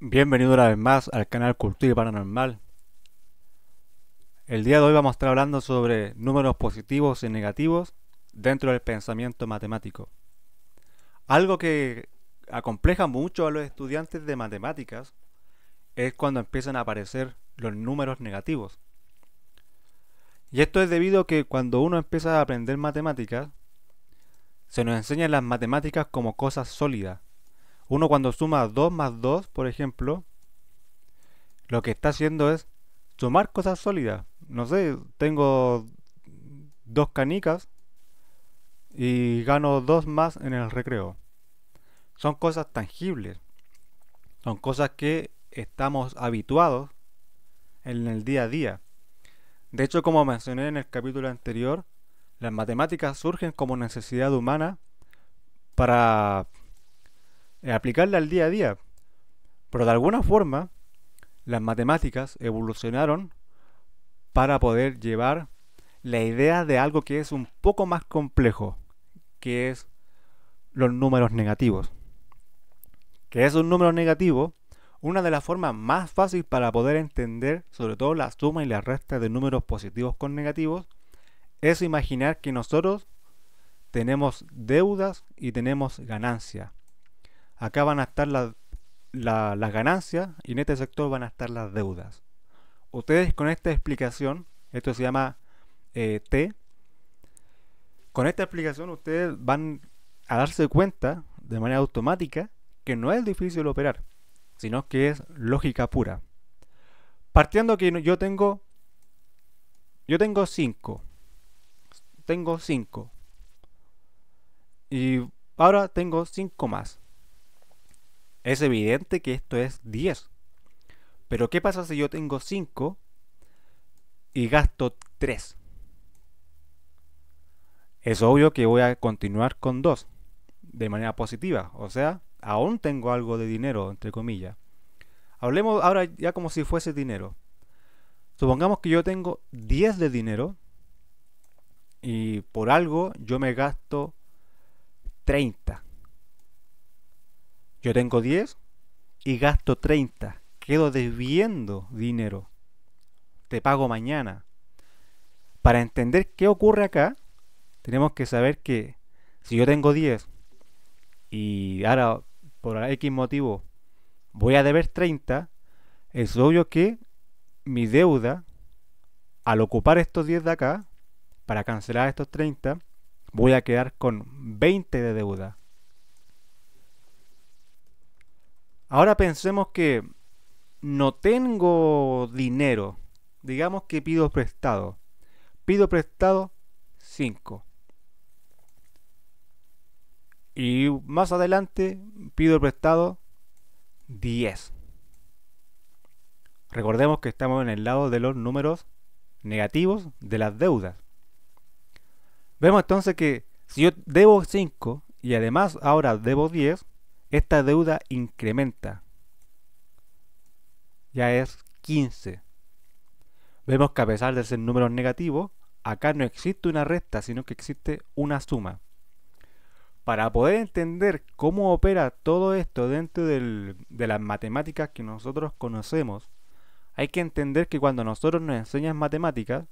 Bienvenido una vez más al canal Cultura y Paranormal. El día de hoy vamos a estar hablando sobre números positivos y negativos dentro del pensamiento matemático. Algo que acompleja mucho a los estudiantes de matemáticas es cuando empiezan a aparecer los números negativos. Y esto es debido a que cuando uno empieza a aprender matemáticas, se nos enseñan las matemáticas como cosas sólidas, uno cuando suma 2 más 2, por ejemplo, lo que está haciendo es sumar cosas sólidas. No sé, tengo dos canicas y gano dos más en el recreo. Son cosas tangibles. Son cosas que estamos habituados en el día a día. De hecho, como mencioné en el capítulo anterior, las matemáticas surgen como necesidad humana para aplicarla al día a día. Pero de alguna forma, las matemáticas evolucionaron para poder llevar la idea de algo que es un poco más complejo, que es los números negativos. Que es un número negativo, una de las formas más fáciles para poder entender, sobre todo la suma y la resta de números positivos con negativos, es imaginar que nosotros tenemos deudas y tenemos ganancia. Acá van a estar las ganancias y en este sector van a estar las deudas. Ustedes con esta explicación, esto se llama eh, T, con esta explicación ustedes van a darse cuenta de manera automática que no es difícil operar, sino que es lógica pura. Partiendo que yo tengo yo tengo 5. Tengo 5. Y ahora tengo 5 más. Es evidente que esto es 10. Pero ¿qué pasa si yo tengo 5 y gasto 3? Es obvio que voy a continuar con 2 de manera positiva. O sea, aún tengo algo de dinero, entre comillas. Hablemos ahora ya como si fuese dinero. Supongamos que yo tengo 10 de dinero y por algo yo me gasto 30. Yo tengo 10 y gasto 30. Quedo desviando dinero. Te pago mañana. Para entender qué ocurre acá, tenemos que saber que si yo tengo 10 y ahora por X motivo voy a deber 30, es obvio que mi deuda, al ocupar estos 10 de acá, para cancelar estos 30, voy a quedar con 20 de deuda. Ahora pensemos que no tengo dinero. Digamos que pido prestado. Pido prestado 5. Y más adelante pido prestado 10. Recordemos que estamos en el lado de los números negativos de las deudas. Vemos entonces que si yo debo 5 y además ahora debo 10, esta deuda incrementa. Ya es 15. Vemos que a pesar de ser números negativos, acá no existe una recta, sino que existe una suma. Para poder entender cómo opera todo esto dentro de las matemáticas que nosotros conocemos, hay que entender que cuando nosotros nos enseñan matemáticas,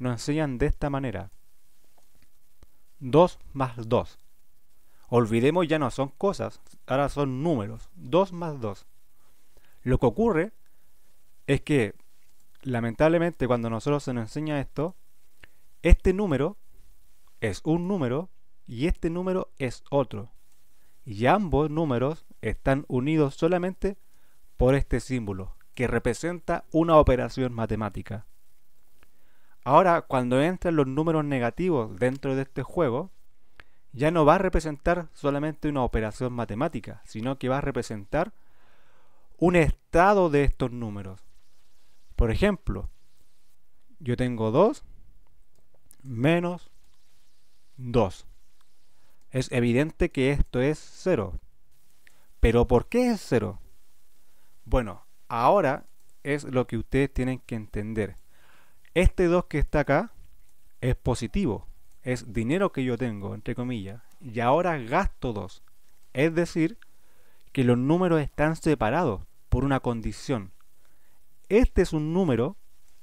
nos enseñan de esta manera. 2 más 2. Olvidemos ya no son cosas, ahora son números. 2 más 2. Lo que ocurre es que, lamentablemente, cuando nosotros se nos enseña esto, este número es un número y este número es otro. Y ambos números están unidos solamente por este símbolo, que representa una operación matemática. Ahora, cuando entran los números negativos dentro de este juego, ya no va a representar solamente una operación matemática, sino que va a representar un estado de estos números. Por ejemplo, yo tengo 2 menos 2. Es evidente que esto es 0. ¿Pero por qué es 0? Bueno, ahora es lo que ustedes tienen que entender. Este 2 que está acá es positivo es dinero que yo tengo, entre comillas, y ahora gasto dos Es decir, que los números están separados por una condición. Este es un número,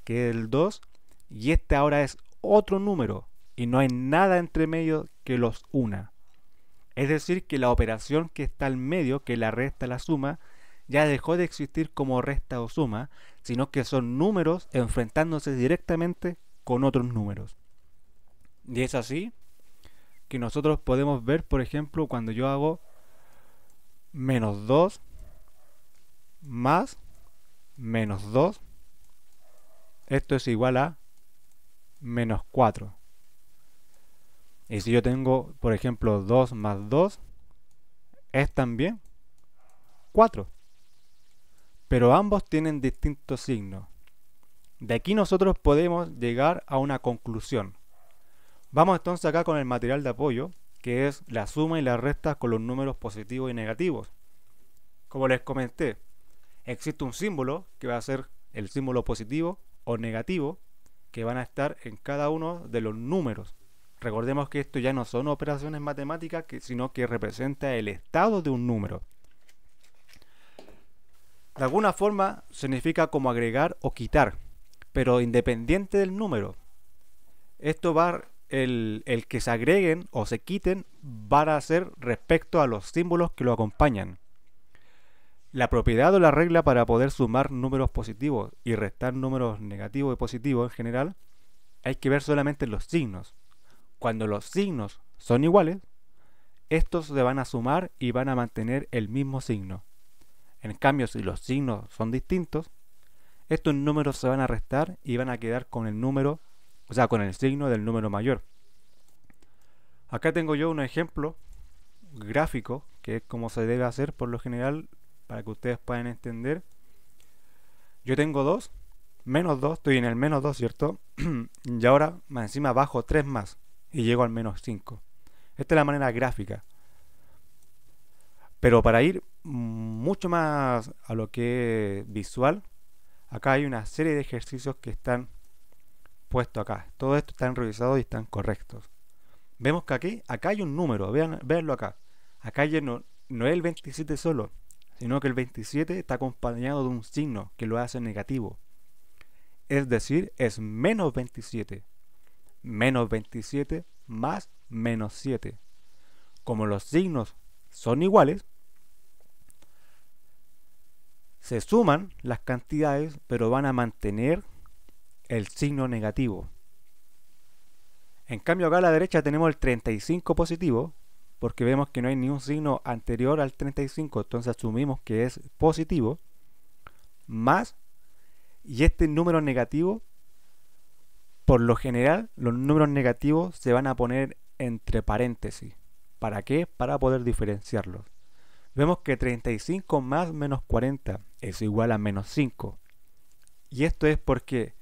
que es el 2, y este ahora es otro número, y no hay nada entre medio que los una. Es decir, que la operación que está al medio, que la resta la suma, ya dejó de existir como resta o suma, sino que son números enfrentándose directamente con otros números. Y es así que nosotros podemos ver, por ejemplo, cuando yo hago menos 2 más menos 2. Esto es igual a menos 4. Y si yo tengo, por ejemplo, 2 más 2, es también 4. Pero ambos tienen distintos signos. De aquí nosotros podemos llegar a una conclusión. Vamos entonces acá con el material de apoyo, que es la suma y las resta con los números positivos y negativos. Como les comenté, existe un símbolo que va a ser el símbolo positivo o negativo que van a estar en cada uno de los números. Recordemos que esto ya no son operaciones matemáticas, sino que representa el estado de un número. De alguna forma significa como agregar o quitar, pero independiente del número. Esto va el, que se agreguen o se quiten van a ser respecto a los símbolos que lo acompañan. La propiedad o la regla para poder sumar números positivos y restar números negativos y positivos en general, hay que ver solamente los signos. Cuando los signos son iguales, estos se van a sumar y van a mantener el mismo signo. En cambio, si los signos son distintos, estos números se van a restar y van a quedar con el número o sea, con el signo del número mayor. Acá tengo yo un ejemplo gráfico, que es como se debe hacer por lo general, para que ustedes puedan entender. Yo tengo 2, menos 2, estoy en el menos 2, ¿cierto? y ahora más encima bajo 3 más y llego al menos 5. Esta es la manera gráfica. Pero para ir mucho más a lo que es visual, acá hay una serie de ejercicios que están puesto acá. Todo esto está revisado y están correctos. Vemos que aquí, acá hay un número, vean, veanlo acá. Acá no, no es el 27 solo, sino que el 27 está acompañado de un signo que lo hace negativo. Es decir, es menos 27. Menos 27 más menos 7. Como los signos son iguales, se suman las cantidades, pero van a mantener el signo negativo. En cambio acá a la derecha tenemos el 35 positivo, porque vemos que no hay ningún signo anterior al 35, entonces asumimos que es positivo, más, y este número negativo, por lo general, los números negativos se van a poner entre paréntesis. ¿Para qué? Para poder diferenciarlos. Vemos que 35 más menos 40 es igual a menos 5. Y esto es porque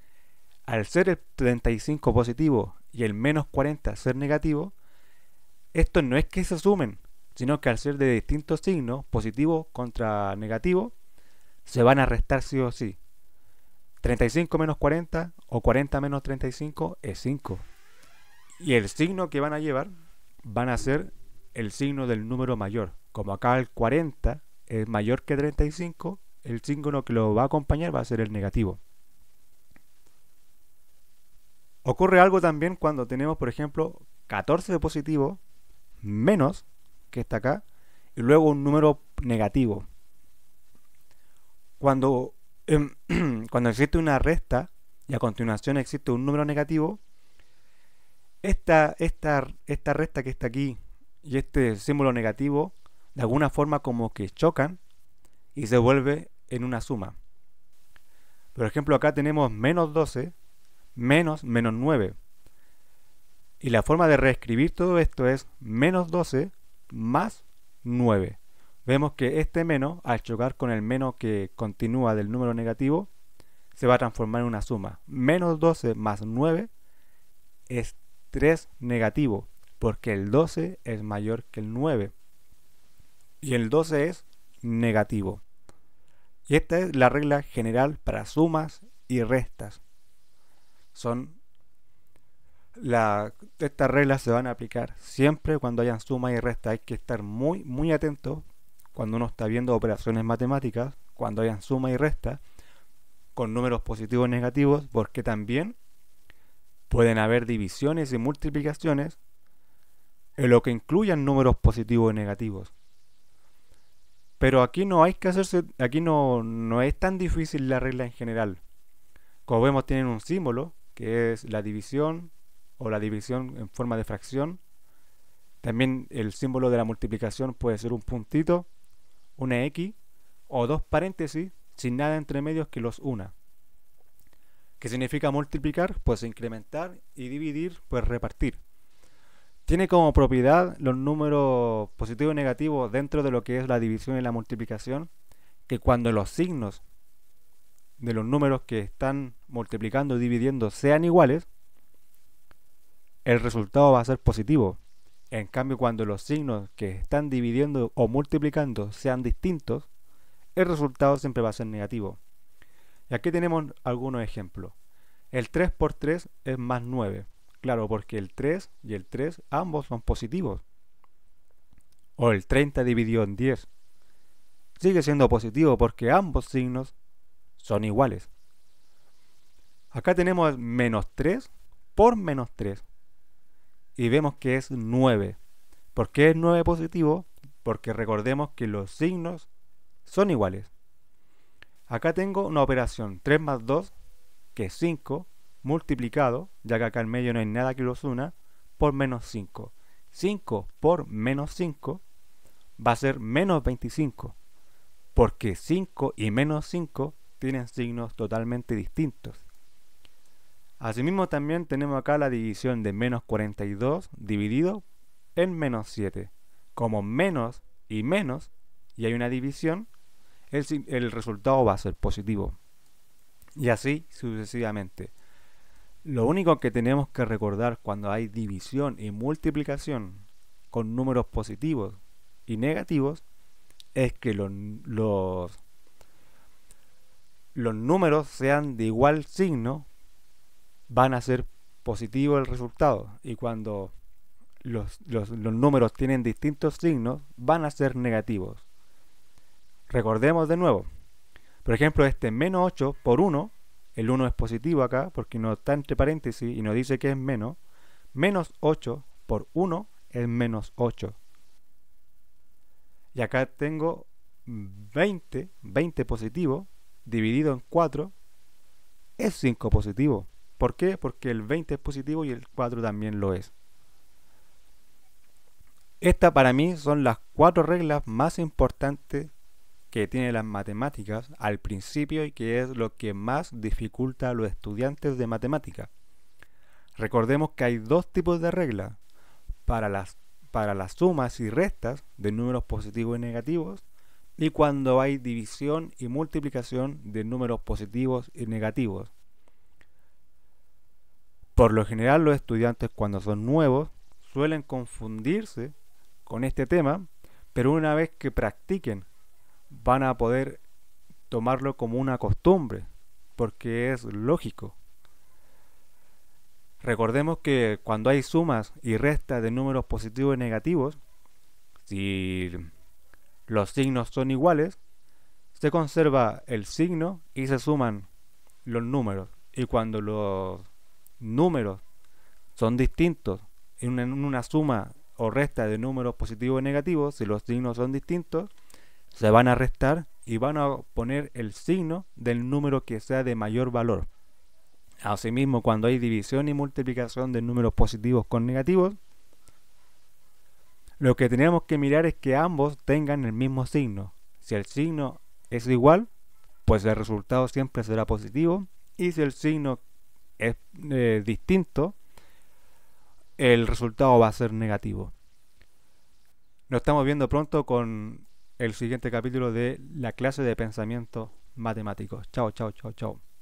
al ser el 35 positivo y el menos 40 ser negativo, esto no es que se sumen, sino que al ser de distintos signos, positivo contra negativo, se van a restar sí o sí. 35 menos 40 o 40 menos 35 es 5. Y el signo que van a llevar van a ser el signo del número mayor. Como acá el 40 es mayor que 35, el signo que lo va a acompañar va a ser el negativo. Ocurre algo también cuando tenemos, por ejemplo, 14 de positivo menos que está acá y luego un número negativo. Cuando, em, cuando existe una resta y a continuación existe un número negativo, esta, esta, esta resta que está aquí y este símbolo negativo de alguna forma como que chocan y se vuelve en una suma. Por ejemplo, acá tenemos menos 12 menos menos 9. Y la forma de reescribir todo esto es menos 12 más 9. Vemos que este menos, al chocar con el menos que continúa del número negativo, se va a transformar en una suma. Menos 12 más 9 es 3 negativo, porque el 12 es mayor que el 9. Y el 12 es negativo. Y esta es la regla general para sumas y restas son estas reglas se van a aplicar siempre cuando hayan suma y resta. Hay que estar muy, muy atento cuando uno está viendo operaciones matemáticas, cuando hayan suma y resta, con números positivos y negativos, porque también pueden haber divisiones y multiplicaciones en lo que incluyan números positivos y negativos. Pero aquí no hay que hacerse, aquí no, no es tan difícil la regla en general. Como vemos, tienen un símbolo que es la división o la división en forma de fracción. También el símbolo de la multiplicación puede ser un puntito, una X o dos paréntesis sin nada entre medios que los una. ¿Qué significa multiplicar? Pues incrementar y dividir, pues repartir. Tiene como propiedad los números positivos y negativos dentro de lo que es la división y la multiplicación, que cuando los signos de los números que están multiplicando y dividiendo sean iguales, el resultado va a ser positivo. En cambio, cuando los signos que están dividiendo o multiplicando sean distintos, el resultado siempre va a ser negativo. Y aquí tenemos algunos ejemplos. El 3 por 3 es más 9. Claro, porque el 3 y el 3 ambos son positivos. O el 30 dividido en 10. Sigue siendo positivo porque ambos signos son iguales. Acá tenemos menos 3 por menos 3. Y vemos que es 9. ¿Por qué es 9 positivo? Porque recordemos que los signos son iguales. Acá tengo una operación 3 más 2, que es 5, multiplicado, ya que acá en medio no hay nada que los una, por menos 5. 5 por menos 5 va a ser menos 25, porque 5 y menos 5 tienen signos totalmente distintos. Asimismo también tenemos acá la división de menos 42 dividido en menos 7. Como menos y menos, y hay una división, el, el resultado va a ser positivo. Y así sucesivamente. Lo único que tenemos que recordar cuando hay división y multiplicación con números positivos y negativos es que los los números sean de igual signo, van a ser positivo el resultado. Y cuando los, los números tienen distintos signos, van a ser negativos. Recordemos de nuevo. Por ejemplo, este menos 8 por 1, el 1 es positivo acá porque no está entre paréntesis y nos dice que es menos. Menos 8 por 1 es menos 8. Y acá tengo 20, 20 positivo dividido en 4 es 5 positivo. ¿Por qué? Porque el 20 es positivo y el 4 también lo es. Estas para mí son las cuatro reglas más importantes que tiene las matemáticas al principio y que es lo que más dificulta a los estudiantes de matemática. Recordemos que hay dos tipos de reglas para las, para las sumas y restas de números positivos y negativos y cuando hay división y multiplicación de números positivos y negativos. Por lo general los estudiantes cuando son nuevos suelen confundirse con este tema, pero una vez que practiquen van a poder tomarlo como una costumbre, porque es lógico. Recordemos que cuando hay sumas y restas de números positivos y negativos, si los signos son iguales, se conserva el signo y se suman los números. Y cuando los números son distintos en una, suma o resta de números positivos y negativos, si los signos son distintos, se van a restar y van a poner el signo del número que sea de mayor valor. Asimismo, cuando hay división y multiplicación de números positivos con negativos, lo que tenemos que mirar es que ambos tengan el mismo signo. Si el signo es igual, pues el resultado siempre será positivo. Y si el signo es eh, distinto, el resultado va a ser negativo. Nos estamos viendo pronto con el siguiente capítulo de la clase de pensamiento matemático. Chao, chao, chao, chao.